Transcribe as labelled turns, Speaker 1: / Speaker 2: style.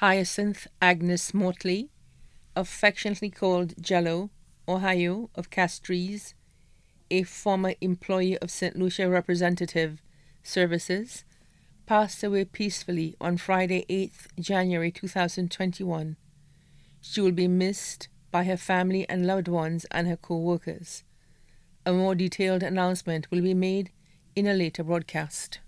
Speaker 1: Hyacinth Agnes Mortley, affectionately called Jello, Ohio, of Castries, a former employee of St. Lucia Representative Services, passed away peacefully on Friday, 8th January 2021. She will be missed by her family and loved ones and her co workers. A more detailed announcement will be made in a later broadcast.